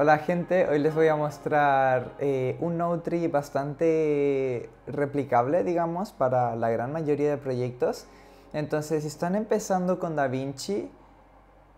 Hola gente, hoy les voy a mostrar eh, un Node Tree bastante replicable, digamos, para la gran mayoría de proyectos. Entonces, si están empezando con DaVinci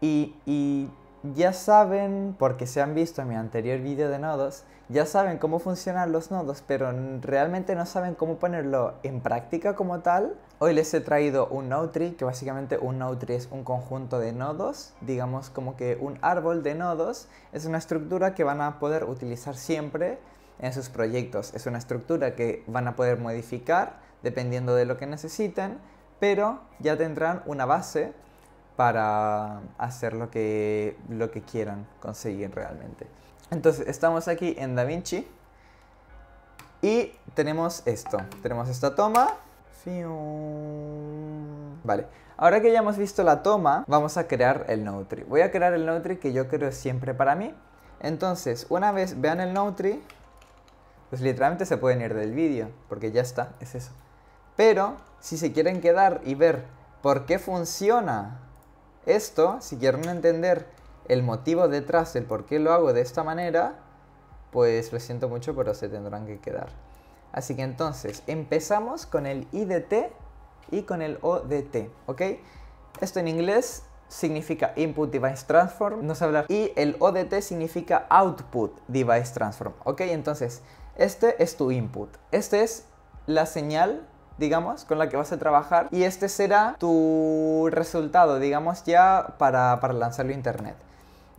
y, y ya saben, porque se han visto en mi anterior vídeo de nodos, ya saben cómo funcionan los nodos, pero realmente no saben cómo ponerlo en práctica como tal. Hoy les he traído un node tree, que básicamente un node tree es un conjunto de nodos, digamos como que un árbol de nodos, es una estructura que van a poder utilizar siempre en sus proyectos. Es una estructura que van a poder modificar dependiendo de lo que necesiten, pero ya tendrán una base para hacer lo que, lo que quieran conseguir realmente. Entonces, estamos aquí en DaVinci y tenemos esto. Tenemos esta toma. Vale, ahora que ya hemos visto la toma, vamos a crear el Nutri. Voy a crear el node que yo creo siempre para mí. Entonces, una vez vean el node pues literalmente se pueden ir del vídeo, porque ya está, es eso. Pero, si se quieren quedar y ver por qué funciona esto, si quieren entender el motivo detrás del por qué lo hago de esta manera, pues lo siento mucho, pero se tendrán que quedar. Así que entonces, empezamos con el IDT y con el ODT, ¿ok? Esto en inglés significa Input Device Transform, no sé hablar, y el ODT significa Output Device Transform, ¿ok? Entonces, este es tu input, este es la señal digamos, con la que vas a trabajar y este será tu resultado, digamos, ya para, lanzarlo a internet.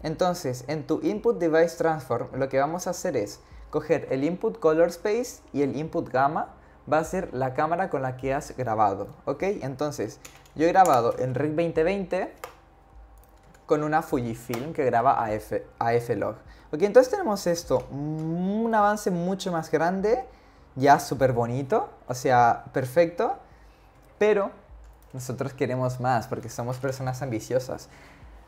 Entonces, en tu input device transform, lo que vamos a hacer es coger el input color space y el input gamma va a ser la cámara con la que has grabado, ¿ok? Entonces, yo he grabado en rig 2020 con una Fujifilm que graba a F-Log. ok, entonces tenemos esto, un avance mucho más grande ya súper bonito, o sea, perfecto, pero nosotros queremos más porque somos personas ambiciosas.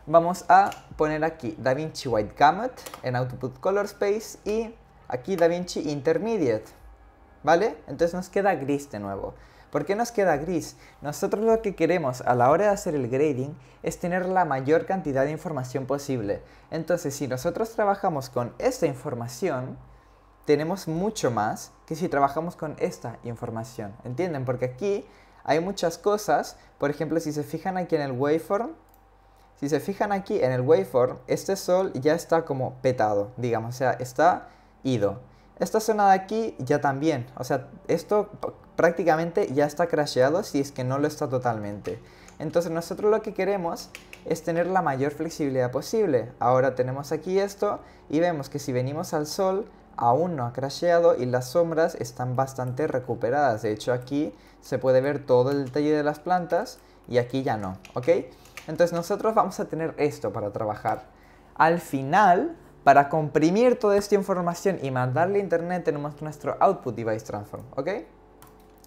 Vamos a poner aquí DaVinci White Gamut en Output Color Space y aquí DaVinci Intermediate, ¿vale? Entonces nos queda gris de nuevo. ¿Por qué nos queda gris? Nosotros lo que queremos a la hora de hacer el grading es tener la mayor cantidad de información posible. Entonces, si nosotros trabajamos con esta información, tenemos mucho más que si trabajamos con esta información. ¿Entienden? Porque aquí hay muchas cosas. Por ejemplo, si se fijan aquí en el waveform, si se fijan aquí en el waveform, este sol ya está como petado, digamos, o sea, está ido. Esta zona de aquí ya también, o sea, esto prácticamente ya está crasheado si es que no lo está totalmente. Entonces nosotros lo que queremos es tener la mayor flexibilidad posible. Ahora tenemos aquí esto y vemos que si venimos al sol, aún no ha crasheado y las sombras están bastante recuperadas. De hecho aquí se puede ver todo el detalle de las plantas y aquí ya no, ¿ok? Entonces nosotros vamos a tener esto para trabajar. Al final, para comprimir toda esta información y mandarle a internet tenemos nuestro output device transform, ¿ok?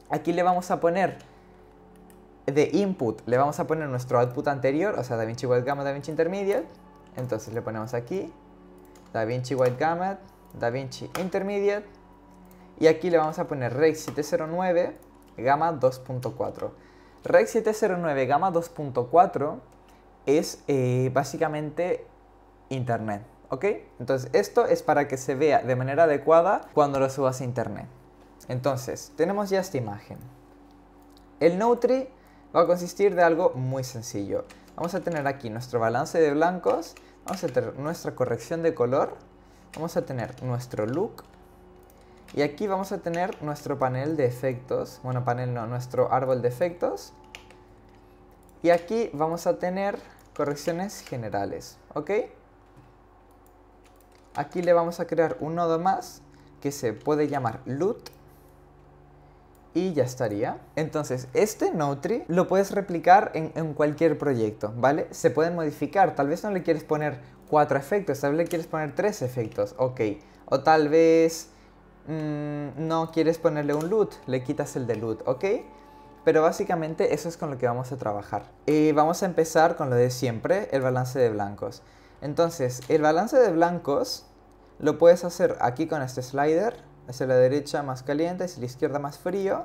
Aquí le vamos a poner de input, le vamos a poner nuestro output anterior, o sea, DaVinci White Gamma, DaVinci Intermediate. Entonces le ponemos aquí, DaVinci white Gamma, da vinci Intermediate y aquí le vamos a poner Rec 709 Gamma 2.4. Rec 709 Gamma 2.4 es eh, básicamente Internet, ¿ok? Entonces esto es para que se vea de manera adecuada cuando lo subas a Internet. Entonces, tenemos ya esta imagen. El Nutri va a consistir de algo muy sencillo. Vamos a tener aquí nuestro balance de blancos, vamos a tener nuestra corrección de color, vamos a tener nuestro look y aquí vamos a tener nuestro panel de efectos, bueno panel no, nuestro árbol de efectos y aquí vamos a tener correcciones generales, ¿ok? Aquí le vamos a crear un nodo más que se puede llamar loot y ya estaría. Entonces, este Nutri lo puedes replicar en, cualquier proyecto, ¿vale? Se pueden modificar, tal vez no le quieres poner cuatro efectos, tal vez le quieres poner tres efectos, ok. O tal vez mm, no quieres ponerle un loot, le quitas el de loot, ok. Pero básicamente eso es con lo que vamos a trabajar. Y vamos a empezar con lo de siempre, el balance de blancos. Entonces, el balance de blancos lo puedes hacer aquí con este slider hacia la derecha más caliente, hacia la izquierda más frío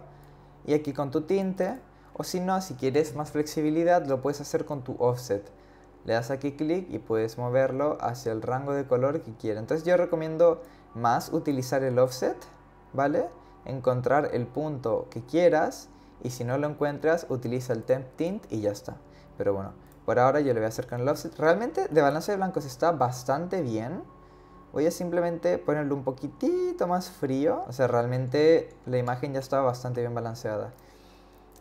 y aquí con tu tinte o si no, si quieres más flexibilidad lo puedes hacer con tu offset. Le das aquí clic y puedes moverlo hacia el rango de color que quieras. Entonces yo recomiendo más utilizar el offset, ¿vale? Encontrar el punto que quieras y si no lo encuentras utiliza el temp tint y ya está. Pero bueno, por ahora yo le voy a hacer con el offset. Realmente de balance de blancos está bastante bien voy a simplemente ponerle un poquitito más frío. O sea, realmente la imagen ya estaba bastante bien balanceada.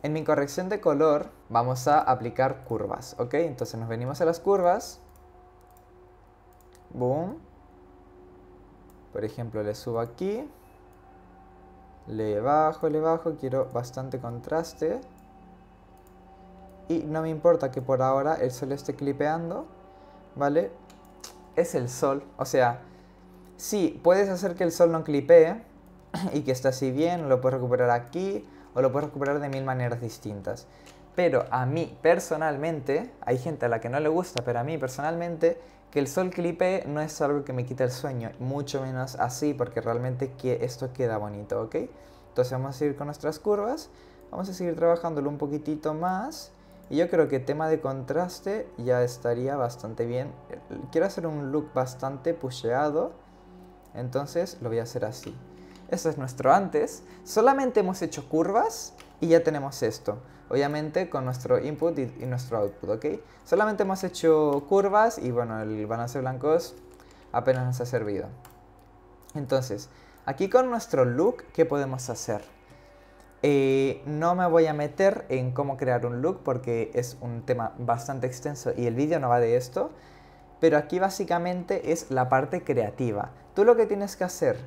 En mi corrección de color vamos a aplicar curvas, ¿ok? Entonces nos venimos a las curvas. Boom. Por ejemplo, le subo aquí. Le bajo, le bajo. Quiero bastante contraste. Y no me importa que por ahora el sol esté clipeando, ¿vale? Es el sol. O sea, Sí, puedes hacer que el sol no clipee y que esté así bien, lo puedes recuperar aquí o lo puedes recuperar de mil maneras distintas. Pero a mí personalmente, hay gente a la que no le gusta, pero a mí personalmente, que el sol clipee no es algo que me quite el sueño, mucho menos así, porque realmente esto queda bonito, ¿ok? Entonces vamos a seguir con nuestras curvas, vamos a seguir trabajándolo un poquitito más. Y yo creo que tema de contraste ya estaría bastante bien. Quiero hacer un look bastante pusheado entonces lo voy a hacer así. Eso es nuestro antes. Solamente hemos hecho curvas y ya tenemos esto. Obviamente con nuestro input y, nuestro output, ¿ok? Solamente hemos hecho curvas y bueno, el balance blancos apenas nos ha servido. Entonces, aquí con nuestro look, ¿qué podemos hacer? Eh, no me voy a meter en cómo crear un look porque es un tema bastante extenso y el vídeo no va de esto. Pero aquí básicamente es la parte creativa. Tú lo que tienes que hacer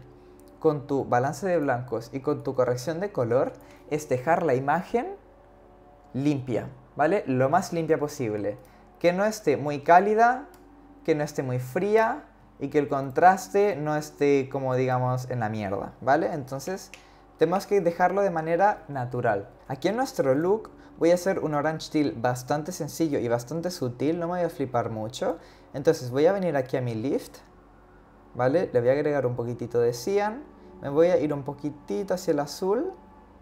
con tu balance de blancos y con tu corrección de color es dejar la imagen limpia, ¿vale? Lo más limpia posible. Que no esté muy cálida, que no esté muy fría y que el contraste no esté como digamos en la mierda, ¿vale? Entonces tenemos que dejarlo de manera natural. Aquí en nuestro look voy a hacer un orange teal bastante sencillo y bastante sutil, no me voy a flipar mucho. Entonces voy a venir aquí a mi lift, ¿vale? Le voy a agregar un poquitito de cian, me voy a ir un poquitito hacia el azul.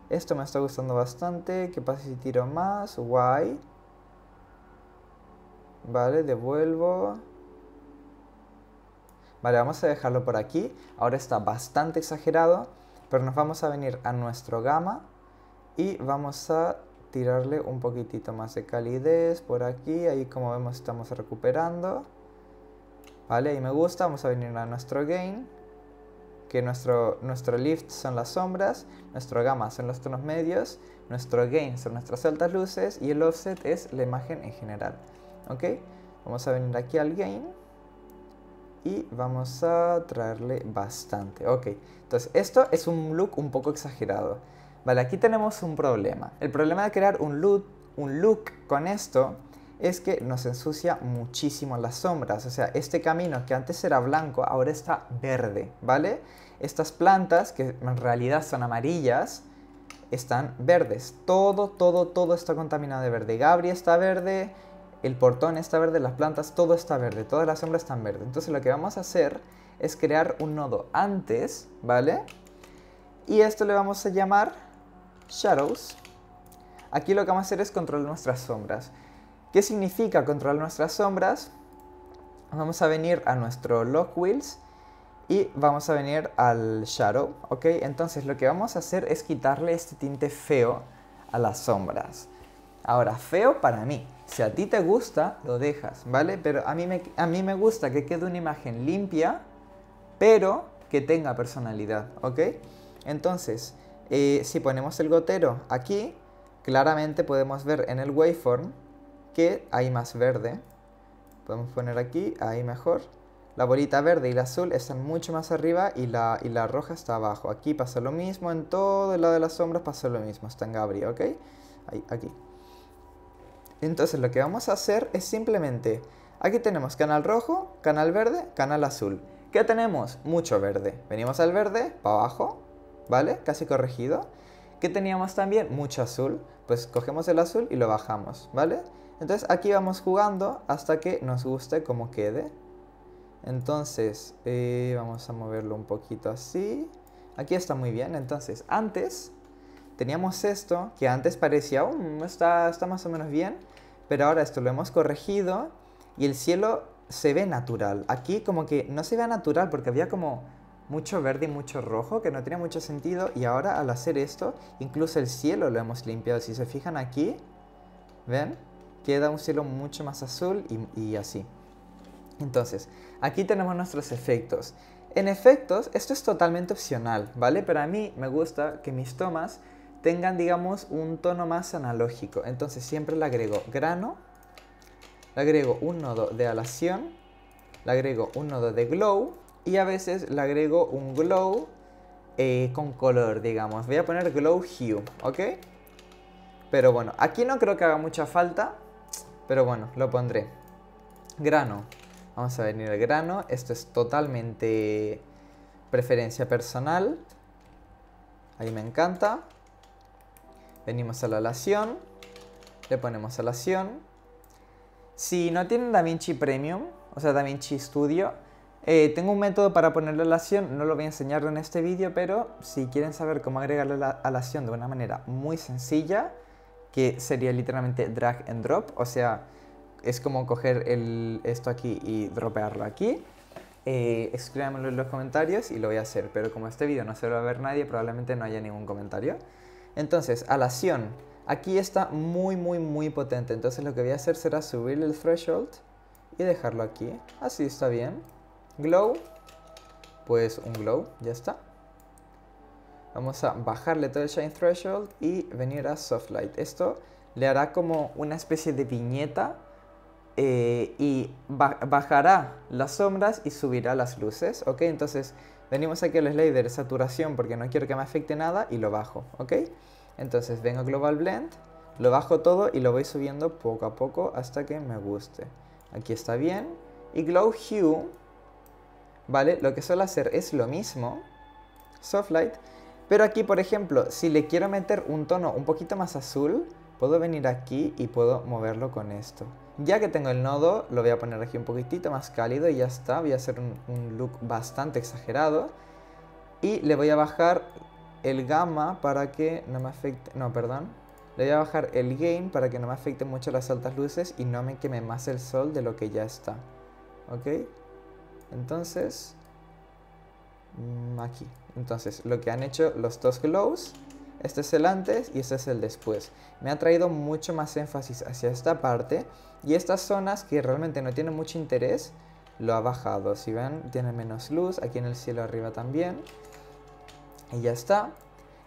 Esto me está gustando bastante. ¿Qué pasa si tiro más? Guay. Vale, devuelvo. Vale, vamos a dejarlo por aquí. Ahora está bastante exagerado, pero nos vamos a venir a nuestro gamma y vamos a tirarle un poquitito más de calidez por aquí. Ahí como vemos estamos recuperando. ¿Vale? Y me gusta, vamos a venir a nuestro gain, que nuestro, nuestro lift son las sombras, nuestro gamma son los tonos medios, nuestro gain son nuestras altas luces y el offset es la imagen en general. ¿Ok? Vamos a venir aquí al gain y vamos a traerle bastante. Ok, entonces esto es un look un poco exagerado. Vale, aquí tenemos un problema. El problema de crear un look, un look con esto es que nos ensucia muchísimo las sombras. O sea, este camino que antes era blanco, ahora está verde, ¿vale? Estas plantas, que en realidad son amarillas, están verdes. Todo, todo, todo está contaminado de verde. Gabriel está verde, el portón está verde, las plantas, todo está verde. Todas las sombras están verdes. Entonces lo que vamos a hacer es crear un nodo antes, ¿vale? Y esto le vamos a llamar Shadows. Aquí lo que vamos a hacer es controlar nuestras sombras. ¿Qué significa controlar nuestras sombras? Vamos a venir a nuestro Lock Wheels y vamos a venir al Shadow, ¿ok? Entonces lo que vamos a hacer es quitarle este tinte feo a las sombras. Ahora, feo para mí. Si a ti te gusta, lo dejas, ¿vale? Pero a mí me, a mí me gusta que quede una imagen limpia, pero que tenga personalidad, ¿ok? Entonces, eh, si ponemos el gotero aquí, claramente podemos ver en el waveform que hay más verde. Podemos poner aquí, ahí mejor. La bolita verde y la azul están mucho más arriba y la, roja está abajo. Aquí pasa lo mismo, en todo el lado de las sombras pasa lo mismo. Está en Gabriel, ¿ok? Ahí, aquí. Entonces lo que vamos a hacer es simplemente... Aquí tenemos canal rojo, canal verde, canal azul. ¿Qué tenemos? Mucho verde. Venimos al verde, para abajo, ¿vale? Casi corregido. ¿Qué teníamos también? Mucho azul pues cogemos el azul y lo bajamos, ¿vale? Entonces aquí vamos jugando hasta que nos guste como quede. Entonces, eh, vamos a moverlo un poquito así. Aquí está muy bien. Entonces, antes teníamos esto, que antes parecía, oh, está, está más o menos bien. Pero ahora esto lo hemos corregido y el cielo se ve natural. Aquí como que no se ve natural porque había como mucho verde y mucho rojo que no tenía mucho sentido y ahora al hacer esto incluso el cielo lo hemos limpiado si se fijan aquí ven queda un cielo mucho más azul y, y así entonces aquí tenemos nuestros efectos en efectos esto es totalmente opcional vale pero a mí me gusta que mis tomas tengan digamos un tono más analógico entonces siempre le agrego grano le agrego un nodo de alación le agrego un nodo de glow y a veces le agrego un glow eh, con color, digamos. Voy a poner glow hue, ¿ok? Pero bueno, aquí no creo que haga mucha falta, pero bueno, lo pondré. Grano. Vamos a venir el grano. Esto es totalmente preferencia personal. Ahí me encanta. Venimos a la alación. Le ponemos alación. Si no tienen DaVinci Premium, o sea DaVinci Studio, eh, tengo un método para ponerle acción no lo voy a enseñar en este vídeo, pero si quieren saber cómo agregarle la alación de una manera muy sencilla, que sería literalmente drag and drop, o sea, es como coger esto aquí y dropearlo aquí, eh, en los comentarios y lo voy a hacer, pero como este vídeo no se lo va a ver nadie, probablemente no haya ningún comentario. Entonces, alación, aquí está muy, muy, muy potente, entonces lo que voy a hacer será subir el threshold y dejarlo aquí, así está bien glow, pues un glow, ya está. Vamos a bajarle todo el Shine Threshold y venir a Soft Light. Esto le hará como una especie de viñeta eh, y bajará las sombras y subirá las luces, ¿ok? Entonces venimos aquí al slider saturación porque no quiero que me afecte nada y lo bajo, ¿ok? Entonces vengo a Global Blend, lo bajo todo y lo voy subiendo poco a poco hasta que me guste. Aquí está bien. Y Glow Hue ¿vale? Lo que suelo hacer es lo mismo, soft light, pero aquí, por ejemplo, si le quiero meter un tono un poquito más azul, puedo venir aquí y puedo moverlo con esto. Ya que tengo el nodo, lo voy a poner aquí un poquitito más cálido y ya está. Voy a hacer un, look bastante exagerado. Y le voy a bajar el gamma para que no me afecte... No, perdón. Le voy a bajar el gain para que no me afecte mucho las altas luces y no me queme más el sol de lo que ya está. ¿Ok? Entonces, mm, aquí. Entonces, lo que han hecho los dos glows, este es el antes y este es el después. Me ha traído mucho más énfasis hacia esta parte y estas zonas que realmente no tienen mucho interés, lo ha bajado. Si ven, tiene menos luz, aquí en el cielo arriba también. Y ya está.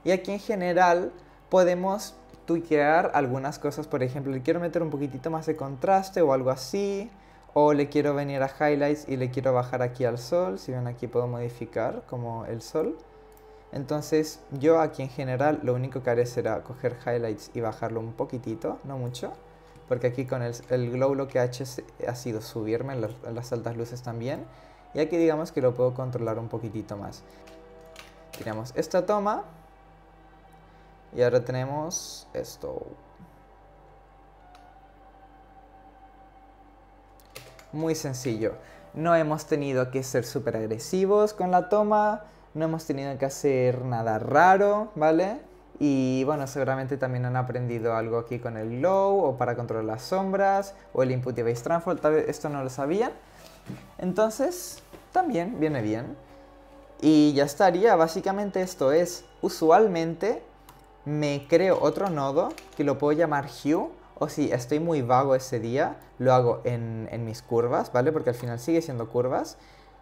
Y aquí en general podemos tuiquear algunas cosas, por ejemplo, quiero meter un poquitito más de contraste o algo así o le quiero venir a Highlights y le quiero bajar aquí al sol, si ven aquí puedo modificar como el sol. Entonces yo aquí en general lo único que haré será coger Highlights y bajarlo un poquitito, no mucho, porque aquí con el, el glow lo que ha hecho ha sido subirme las altas luces también, y aquí digamos que lo puedo controlar un poquitito más. Tiramos esta toma, y ahora tenemos esto. Muy sencillo. No hemos tenido que ser súper agresivos con la toma, no hemos tenido que hacer nada raro, ¿vale? Y bueno, seguramente también han aprendido algo aquí con el low o para controlar las sombras o el input de transfer, tal vez esto no lo sabían. Entonces, también viene bien. Y ya estaría, básicamente esto es, usualmente me creo otro nodo que lo puedo llamar hue o si estoy muy vago ese día, lo hago en, mis curvas, ¿vale? Porque al final sigue siendo curvas.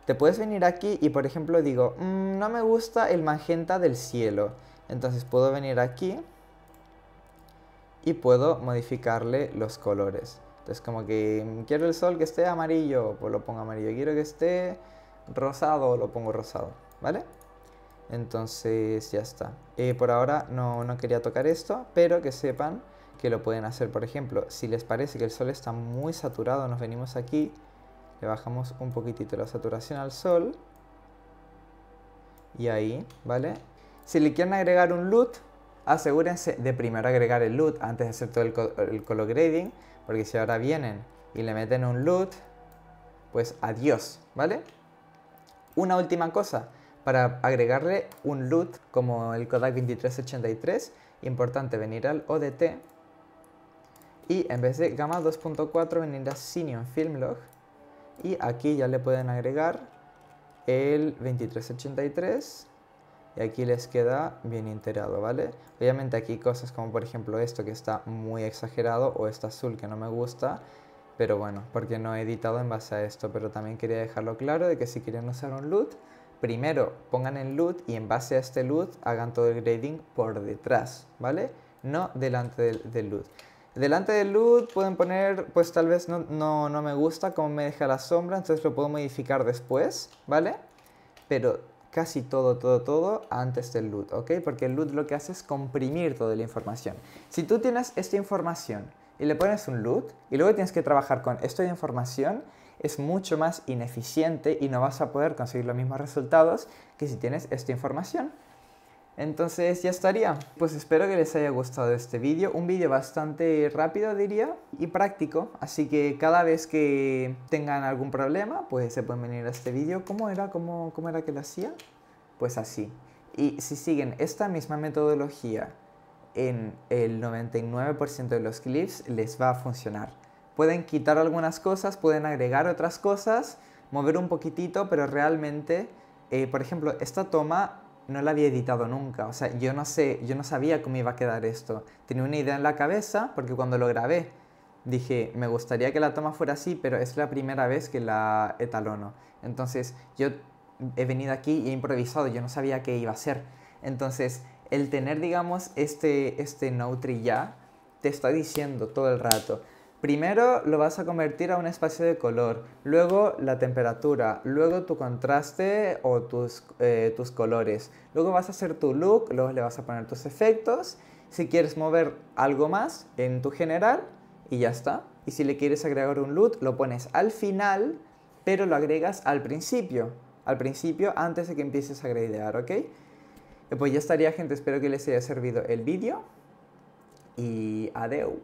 Te puedes venir aquí y, por ejemplo, digo, mm, no me gusta el magenta del cielo. Entonces puedo venir aquí y puedo modificarle los colores. Entonces como que mm, quiero el sol que esté amarillo, pues lo pongo amarillo. Quiero que esté rosado, lo pongo rosado, ¿vale? Entonces ya está. Eh, por ahora no, no quería tocar esto, pero que sepan que lo pueden hacer. Por ejemplo, si les parece que el sol está muy saturado, nos venimos aquí, le bajamos un poquitito la saturación al sol. Y ahí, ¿vale? Si le quieren agregar un LUT, asegúrense de primero agregar el LUT antes de hacer todo el, color grading, porque si ahora vienen y le meten un LUT, pues adiós, ¿vale? Una última cosa, para agregarle un LUT como el Kodak 2383, importante venir al ODT y en vez de gamma 2.4 vendría Cineon Film Log. Y aquí ya le pueden agregar el 2383 y aquí les queda bien integrado, ¿vale? Obviamente aquí cosas como por ejemplo esto que está muy exagerado o este azul que no me gusta, pero bueno, porque no he editado en base a esto, pero también quería dejarlo claro de que si quieren usar un LUT, primero pongan el LUT y en base a este LUT hagan todo el grading por detrás, ¿vale? No delante del, del LUT. Delante del LUT pueden poner, pues tal vez no, no, me gusta cómo me deja la sombra, entonces lo puedo modificar después, ¿vale? Pero casi todo, todo, todo antes del LUT, ¿ok? Porque el LUT lo que hace es comprimir toda la información. Si tú tienes esta información y le pones un LUT y luego tienes que trabajar con esta información, es mucho más ineficiente y no vas a poder conseguir los mismos resultados que si tienes esta información. Entonces ya estaría. Pues espero que les haya gustado este vídeo. Un vídeo bastante rápido diría y práctico. Así que cada vez que tengan algún problema, pues se pueden venir a este vídeo. ¿Cómo era? ¿Cómo, era que lo hacía? Pues así. Y si siguen esta misma metodología en el 99% de los clips, les va a funcionar. Pueden quitar algunas cosas, pueden agregar otras cosas, mover un poquitito, pero realmente, eh, por ejemplo, esta toma no la había editado nunca, o sea, yo no sé, yo no sabía cómo iba a quedar esto. Tenía una idea en la cabeza porque cuando lo grabé dije, me gustaría que la toma fuera así, pero es la primera vez que la etalono. Entonces, yo he venido aquí y he improvisado, yo no sabía qué iba a ser. Entonces, el tener, digamos, este, este ya, te está diciendo todo el rato, Primero lo vas a convertir a un espacio de color, luego la temperatura, luego tu contraste o eh, tus, colores. Luego vas a hacer tu look, luego le vas a poner tus efectos. Si quieres mover algo más en tu general y ya está. Y si le quieres agregar un look, lo pones al final, pero lo agregas al principio. Al principio, antes de que empieces a gradear, ¿ok? Eh, pues ya estaría, gente. Espero que les haya servido el vídeo. Y adeu.